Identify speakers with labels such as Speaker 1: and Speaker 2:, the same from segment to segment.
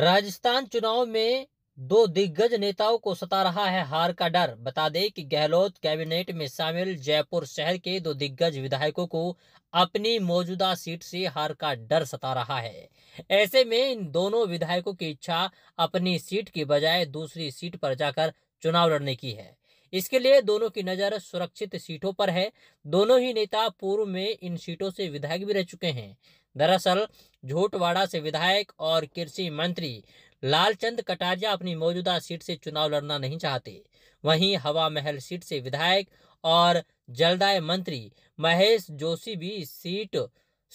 Speaker 1: राजस्थान चुनाव में दो दिग्गज नेताओं को सता रहा है हार का डर बता दें कि गहलोत कैबिनेट में शामिल जयपुर शहर के दो दिग्गज विधायकों को अपनी मौजूदा सीट से हार का डर सता रहा है ऐसे में इन दोनों विधायकों की इच्छा अपनी सीट की बजाय दूसरी सीट पर जाकर चुनाव लड़ने की है इसके लिए दोनों की नज़र सुरक्षित सीटों पर है दोनों ही नेता पूर्व में इन सीटों से विधायक भी रह चुके हैं दरअसल झोटवाड़ा से विधायक और कृषि मंत्री लालचंद कटारिया अपनी मौजूदा सीट से चुनाव लड़ना नहीं चाहते वहीं हवा महल सीट से विधायक और जलदाय मंत्री महेश जोशी भी इस सीट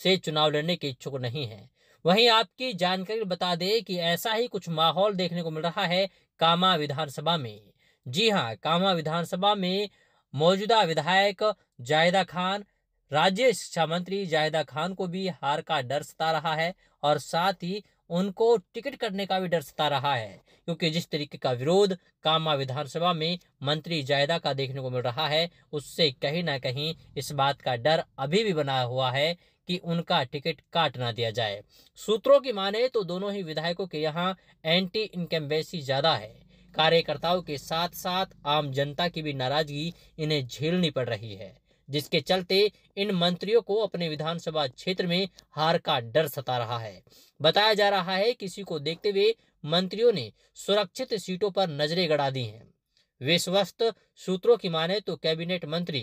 Speaker 1: से चुनाव लड़ने के इच्छुक नहीं है वहीं आपकी जानकारी बता दें कि ऐसा ही कुछ माहौल देखने को मिल रहा है कामा विधानसभा में जी हां कामा विधानसभा में मौजूदा विधायक जायदा खान राज्य शिक्षा मंत्री जायदा खान को भी हार का डर सता रहा है और साथ ही उनको टिकट करने का भी डर सता रहा है क्योंकि जिस तरीके का विरोध कामा विधानसभा में मंत्री जायदा का देखने को मिल रहा है उससे कहीं ना कहीं इस बात का डर अभी भी बना हुआ है कि उनका टिकट काट ना दिया जाए सूत्रों की माने तो दोनों ही विधायकों के यहाँ एंटी इनकम्बेसी ज़्यादा है कार्यकर्ताओं के साथ साथ आम जनता की भी नाराजगी इन्हें झेलनी पड़ रही है जिसके चलते इन मंत्रियों को अपने विधानसभा क्षेत्र में हार का डर सता रहा है बताया जा रहा है कि इसी को देखते हुए मंत्रियों ने सुरक्षित सीटों पर नजरें गड़ा दी हैं विश्वस्त सूत्रों की माने तो कैबिनेट मंत्री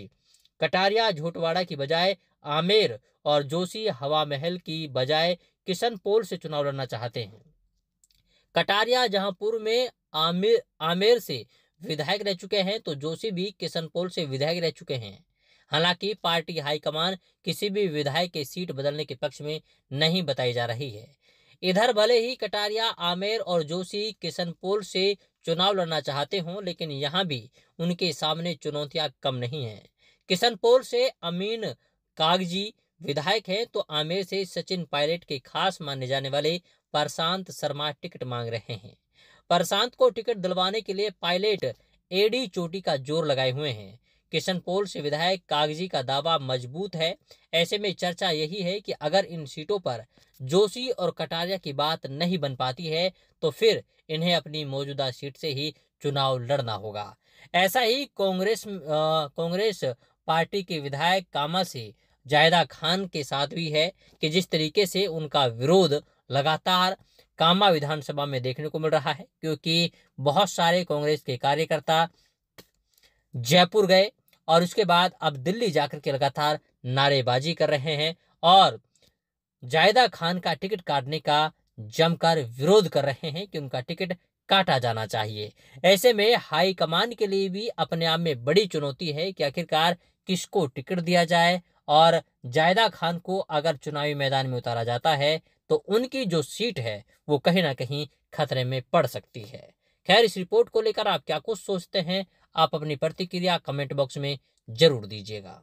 Speaker 1: कटारिया झोटवाड़ा की बजाय आमेर और जोशी हवा महल की बजाय किशनपोल से चुनाव लड़ना चाहते हैं कटारिया जहां पूर्व में आमिर आमेर से विधायक रह चुके हैं तो जोशी भी किशनपोल से विधायक रह चुके हैं हालांकि पार्टी हाईकमान किसी भी विधायक के सीट बदलने के पक्ष में नहीं बताई जा रही है इधर भले ही कटारिया आमेर और जोशी किशनपोल से चुनाव लड़ना चाहते हों लेकिन यहां भी उनके सामने चुनौतियां कम नहीं हैं किशनपोल से अमीन कागजी विधायक हैं तो आमेर से सचिन पायलट के खास माने जाने वाले प्रशांत शर्मा टिकट मांग रहे हैं प्रशांत को टिकट दिलवाने के लिए पायलट एडी चोटी का जोर लगाए हुए हैं किशनपोल से विधायक कागजी का दावा मजबूत है ऐसे में चर्चा यही है कि अगर इन सीटों पर जोशी और कटारिया की बात नहीं बन पाती है तो फिर इन्हें अपनी मौजूदा सीट से ही चुनाव लड़ना होगा ऐसा ही कांग्रेस कांग्रेस पार्टी के विधायक कामा से जायदा खान के साथ भी है कि जिस तरीके से उनका विरोध लगातार कामा विधानसभा में देखने को मिल रहा है क्योंकि बहुत सारे कांग्रेस के कार्यकर्ता जयपुर गए और उसके बाद अब दिल्ली जाकर के लगातार नारेबाजी कर रहे हैं और जायदा खान का टिकट काटने का जमकर विरोध कर रहे हैं कि उनका टिकट काटा जाना चाहिए ऐसे में हाईकमान के लिए भी अपने आप में बड़ी चुनौती है कि आखिरकार किसको टिकट दिया जाए और जायदा खान को अगर चुनावी मैदान में उतारा जाता है तो उनकी जो सीट है वो कहीं ना कहीं खतरे में पड़ सकती है खैर इस रिपोर्ट को लेकर आप क्या कुछ सोचते हैं आप अपनी प्रतिक्रिया कमेंट बॉक्स में जरूर दीजिएगा